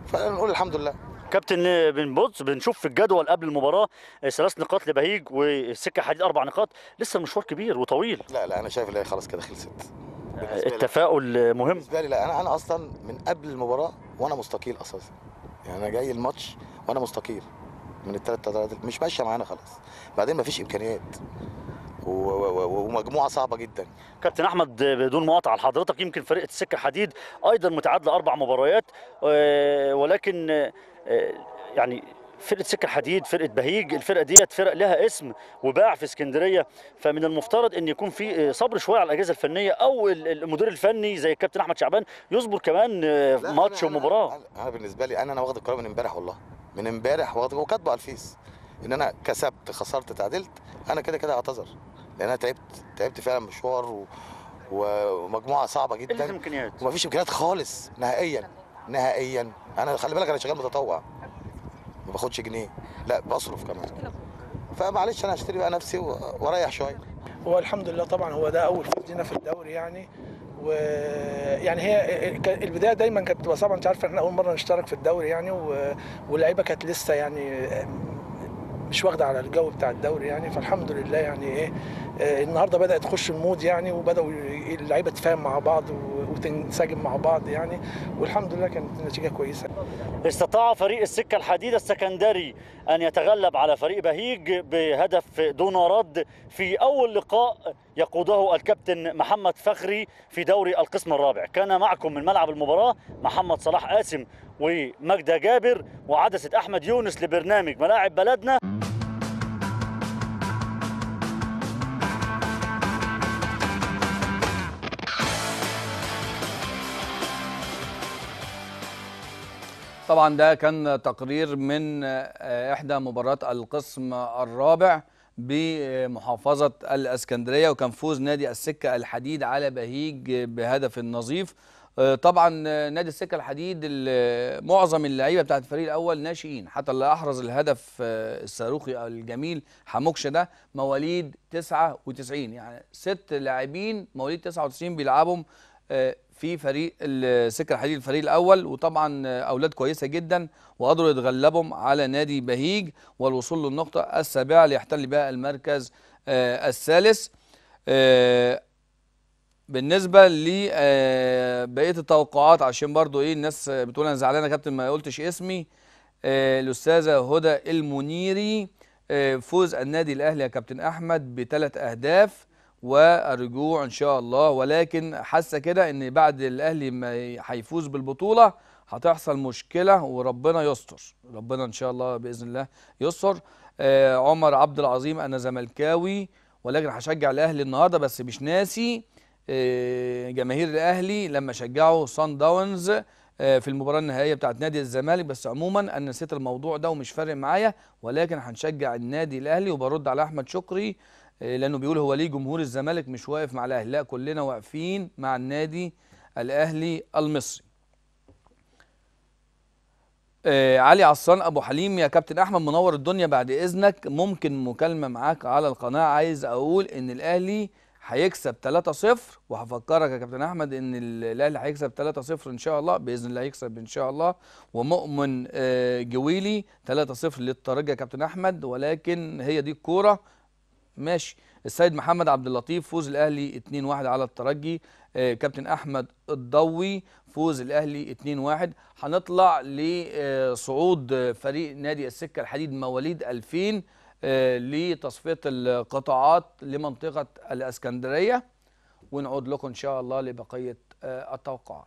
فنقول الحمد لله كابتن بن بوتس بنشوف في الجدول قبل المباراه آه، ثلاث نقاط لبهيج وسكه حديد اربع نقاط لسه المشوار كبير وطويل لا لا انا شايف اللي خلاص كده خلصت آه، التفاؤل مهم بالنسبه لي لا انا انا اصلا من قبل المباراه وانا مستقيل اساسا يعني انا جاي الماتش وانا مستقيل من الثلاث تلاتة مش ماشيه معانا خلاص بعدين مفيش امكانيات ومجموعه صعبه جدا كابتن احمد بدون مقاطعه لحضرتك يمكن فرقه السكه الحديد ايضا متعادله اربع مباريات آه، ولكن آه، يعني فرقه سكه حديد فرقه بهيج الفرقه ديت فرق لها اسم وباع في اسكندريه فمن المفترض ان يكون في صبر شويه على الاجهزه الفنيه او المدير الفني زي الكابتن احمد شعبان يصبر كمان آه، ماتش ومباراه أنا, انا بالنسبه لي انا انا واخد القرار من امبارح والله من امبارح واخد وكاتبه على الفيس ان انا كسبت خسرت تعادلت انا كده كده اعتذر لان انا تعبت تعبت فعلا مشوار و... ومجموعه صعبه إيه جدا ومفيش امكانيات خالص نهائيا نهائيا انا خلي بالك انا شغال متطوع ما باخدش جنيه لا بصرف كمان فمعلش انا هشتري بقى نفسي واريح شويه هو الحمد لله طبعا هو ده اول فوز لينا في الدوري يعني ويعني هي البدايه دايما كانت بتبقى صعبه انت عارف احنا اول مره نشترك في الدوري يعني واللعيبه كانت لسه يعني مش واخده على الجو بتاع الدوري يعني فالحمد لله يعني ايه آه، النهارده بدات تخش المود يعني وبداوا اللعيبه تتفاهم مع بعض و وتنسجم مع بعض يعني والحمد لله كانت النتيجه كويسه استطاع فريق السكه الحديده السكندري ان يتغلب على فريق بهيج بهدف دون رد في اول لقاء يقوده الكابتن محمد فخري في دوري القسم الرابع كان معكم من ملعب المباراه محمد صلاح قاسم ومجدة جابر وعدسة أحمد يونس لبرنامج ملاعب بلدنا طبعا ده كان تقرير من آه، إحدى مباريات القسم الرابع بمحافظة الأسكندرية وكان فوز نادي السكة الحديد على بهيج بهدف نظيف آه، طبعا آه، نادي السكة الحديد معظم اللعيبة بتاعت الفريق الأول ناشئين حتى اللي أحرز الهدف الصاروخي الجميل حموكش ده مواليد 99 يعني ست لاعبين مواليد 99 بيلعبهم في فريق السكه الحديد الفريق الاول وطبعا اولاد كويسه جدا وقدروا يتغلبهم على نادي بهيج والوصول للنقطه السابعه ليحتل بها المركز آه، الثالث آه، بالنسبه لبقيه آه، التوقعات عشان برضو ايه الناس بتقول انا زعلانه كابتن ما قلتش اسمي الاستاذه هدى المنيري فوز النادي الاهلي يا كابتن احمد بثلاث اهداف والرجوع ان شاء الله ولكن حاسه كده ان بعد الاهلي ما هيفوز بالبطوله هتحصل مشكله وربنا يستر ربنا ان شاء الله باذن الله يستر آه عمر عبد العظيم انا زملكاوي ولكن هشجع الاهلي النهارده بس مش ناسي آه جماهير الاهلي لما شجعوا صن داونز آه، في المباراه النهائيه بتاعت نادي الزمالك بس عموما انا نسيت الموضوع ده ومش فارق معايا ولكن هنشجع النادي الاهلي وبرد على احمد شكري لانه بيقول هو ليه جمهور الزمالك مش واقف مع الاهلي لا كلنا واقفين مع النادي الاهلي المصري آه، علي عصان ابو حليم يا كابتن احمد منور الدنيا بعد اذنك ممكن مكالمه معاك على القناه عايز اقول ان الاهلي هيكسب 3-0 وهفكرك يا كابتن احمد ان الاهلي هيكسب 3-0 ان شاء الله باذن الله هيكسب ان شاء الله ومؤمن آه، جويلي 3-0 للترجي يا كابتن احمد ولكن هي دي الكوره ماشي السيد محمد عبد اللطيف فوز الاهلي 2-1 على الترجي آه، كابتن احمد الضوي فوز الاهلي 2-1 هنطلع لصعود فريق نادي السكه الحديد مواليد 2000 آه، لتصفيه القطاعات لمنطقه الاسكندريه ونعود لكم ان شاء الله لبقيه آه، التوقعات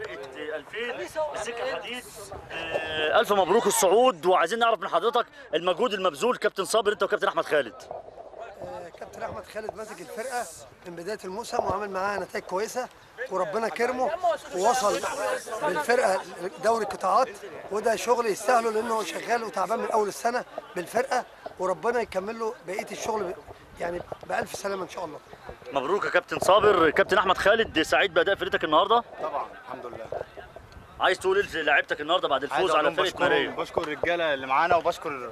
فرقه 2000 آه، السكه حديد آه، الف مبروك الصعود وعايزين نعرف من حضرتك المجهود المبذول كابتن صابر انت وكابتن احمد خالد آه، كابتن احمد خالد ماسك الفرقه من بدايه الموسم وعامل معاها نتائج كويسه وربنا كرمه ووصل بالفرقه دوري القطاعات وده شغل يستاهله لانه شغال وتعبان من اول السنه بالفرقه وربنا يكمل له بقيه الشغل يعني بألف سلامة إن شاء الله مبروك يا كابتن صابر كابتن أحمد خالد سعيد بأداء فريقك النهاردة طبعا الحمد لله عايز تقول إيه لعيبتك النهارده بعد الفوز على فريق ماريا بشكر الرجاله اللي معانا وبشكر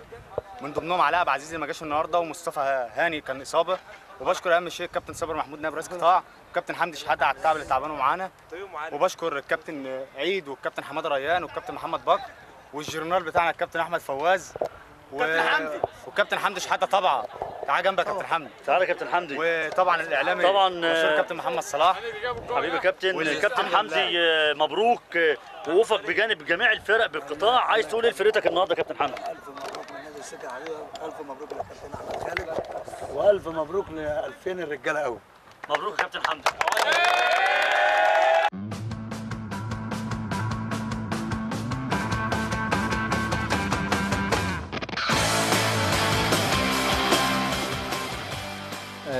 من ضمنهم علاء عبد العزيز اللي ما جاش النهارده ومصطفى هاني كان اصابه وبشكر اهم شيء الكابتن صابر محمود نائب رئيس قطاع وكابتن حمدي شحاته على التعب اللي تعبانه معانا وبشكر الكابتن عيد والكابتن حماده ريان والكابتن محمد بكر والجورنال بتاعنا الكابتن احمد فواز و... كابتن حمدي وكابتن حمدي شحاته طبعا تعال جنبك يا كابتن حمدي تعال يا كابتن حمدي وطبعا الاعلامي طبعا آه، كابتن محمد صلاح حبيبي كابتن والكابتن حمدي آه، مبروك آه، وقوفك بجانب جميع الفرق بالقطاع عايز تقول ايه لفرقتك النهارده يا كابتن حمدي الف مبروك للنادي الشركه عليهم الف مبروك للكابتن احمد خالد والف مبروك ل 2000 الرجاله قوي مبروك يا كابتن حمدي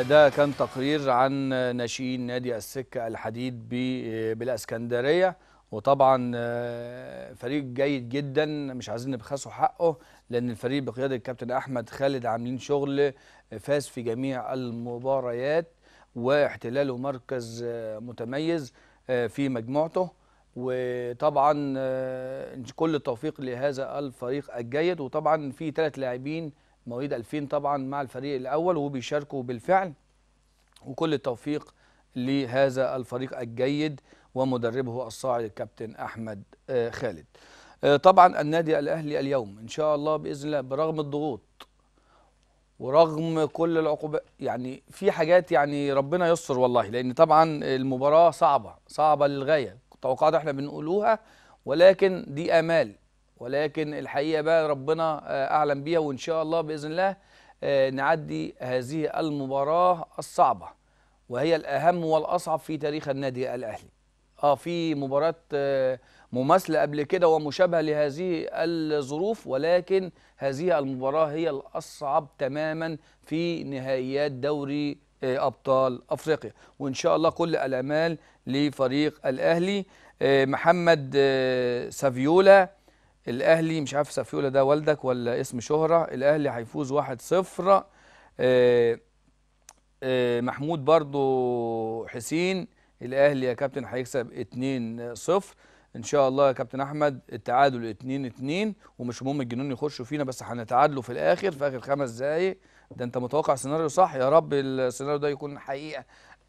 ده كان تقرير عن ناشئين نادي السكة الحديد بالاسكندرية وطبعا آه، فريق جيد جدا مش عايزين نبخسه حقه لان الفريق بقياده الكابتن احمد خالد عاملين شغل آه، فاز في جميع المباريات واحتلاله مركز آه، متميز في مجموعته وطبعا كل التوفيق لهذا الفريق الجيد وطبعا في ثلاث لاعبين مواليد 2000 طبعا مع الفريق الأول وبيشاركوا بالفعل وكل التوفيق لهذا الفريق الجيد ومدربه الصاعد الكابتن أحمد آه، خالد آه، طبعا النادي الأهلي اليوم إن شاء الله بإذن الله برغم الضغوط ورغم كل العقوبات يعني في حاجات يعني ربنا يستر والله لأن طبعا المباراة صعبة صعبة للغاية توقعات احنا بنقولوها ولكن دي آمال ولكن الحقيقه بقى ربنا آه، اعلم بيها وان شاء الله باذن الله آه، نعدي هذه المباراه الصعبه وهي الاهم والاصعب في تاريخ النادي الاهلي اه في مباراه آه، مماثله قبل كده ومشابهه لهذه الظروف ولكن هذه المباراه هي الاصعب تماما في نهائيات دوري ابطال افريقيا وان شاء الله كل الامال لفريق الاهلي محمد سافيولا الاهلي مش عارف سافيولا ده والدك ولا اسم شهره الاهلي هيفوز 1-0 آه، آه، محمود برضو حسين الاهلي يا كابتن هيكسب 2-0 ان شاء الله يا كابتن احمد التعادل 2 2 ومش مهم الجنون يخشوا فينا بس هنتعادلوا في الاخر في اخر خمس دقائق ده انت متوقع سيناريو صح يا رب السيناريو ده يكون حقيقه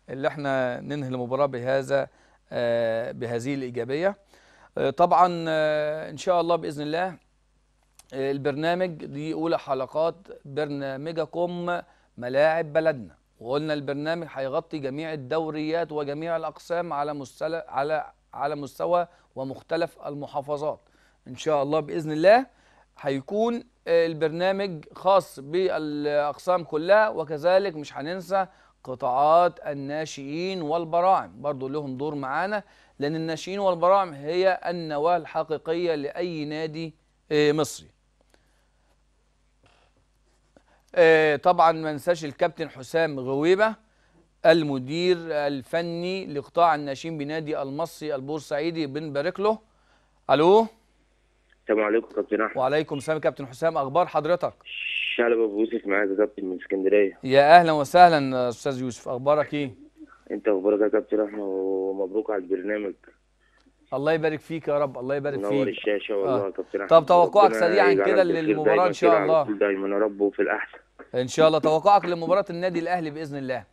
اللي احنا ننهي المباراه بهذا آه، بهذه الايجابيه آه، طبعا آه، ان شاء الله باذن الله آه، البرنامج دي اولى حلقات برنامجكم ملاعب بلدنا وقلنا البرنامج هيغطي جميع الدوريات وجميع الاقسام على مستوى على على مستوى ومختلف المحافظات ان شاء الله باذن الله هيكون البرنامج خاص بالاقسام كلها وكذلك مش هننسى قطاعات الناشئين والبراعم برضو لهم دور معانا لأن الناشئين والبراعم هي النواة الحقيقية لأي نادي آه، مصري آه، طبعا ما ننساش الكابتن حسام غويبة المدير الفني لقطاع الناشئين بنادي المصري البورسعيدي بنبارك له الو السلام عليكم كابتن احمد وعليكم السلام كابتن حسام اخبار حضرتك شلبي ابو يوسف معاك يا كابتن من اسكندريه يا اهلا وسهلا استاذ يوسف اخبارك ايه انت مبارك يا كابتن احمد ومبروك على البرنامج الله يبارك فيك يا رب الله يبارك فيك نور الشاشه والله آه. يا آه. كابتن احمد طب توقعك سريعا كده للمباراه ان شاء الله دايما يا رب وفي الاحسن ان شاء الله توقعك لمباراه النادي الاهلي باذن الله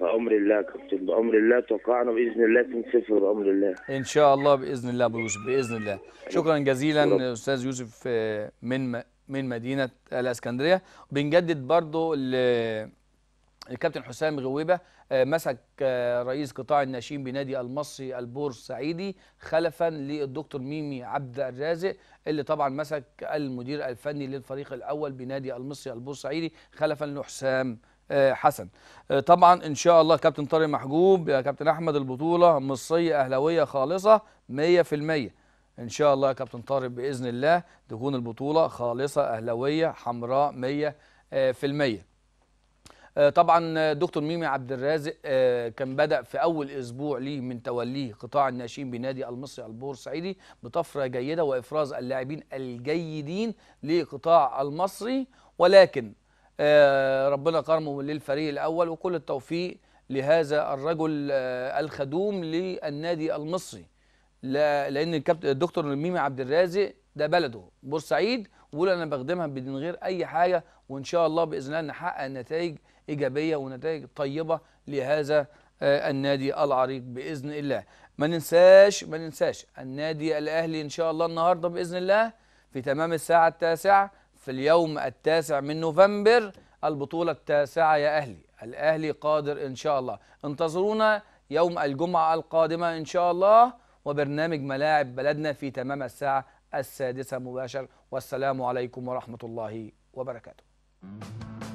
بامر الله يا كابتن بامر الله توقعنا باذن الله 2-0 بامر الله ان شاء الله باذن الله ابو يوسف باذن الله شكرا جزيلا استاذ يوسف آه، من من مدينه الاسكندريه بنجدد برضو الكابتن حسام غويبه آه، مسك آه، رئيس قطاع الناشئين بنادي المصري البورسعيدي خلفا للدكتور ميمي عبد الرازق اللي طبعا مسك المدير الفني للفريق الاول بنادي المصري البورسعيدي خلفا لحسام آه، حسن طبعا ان شاء الله كابتن طارق محجوب يا كابتن احمد البطوله مصريه اهلاويه خالصه 100% ان شاء الله يا كابتن طارق باذن الله تكون البطوله خالصه اهلاويه حمراء 100% آه، طبعا آه، دكتور ميمي عبد الرازق آه، كان بدا في اول اسبوع ليه من توليه قطاع الناشئين بنادي المصري البورسعيدي بطفره جيده وافراز اللاعبين الجيدين لقطاع المصري ولكن ربنا كرمه للفريق الاول وكل التوفيق لهذا الرجل الخدوم للنادي المصري لان الكابتن الدكتور ميمي عبد الرازق ده بلده بورسعيد وقول انا بخدمها من غير اي حاجه وان شاء الله باذن الله نحقق نتائج إيجابية ونتائج طيبة لهذا آه، النادي العريق بإذن الله ما ننساش ما ننساش النادي الأهلي إن شاء الله النهاردة بإذن الله في تمام الساعة التاسعة في اليوم التاسع من نوفمبر البطولة التاسعة يا أهلي الأهلي قادر إن شاء الله انتظرونا يوم الجمعة القادمة إن شاء الله وبرنامج ملاعب بلدنا في تمام الساعة السادسة مباشر والسلام عليكم ورحمة الله وبركاته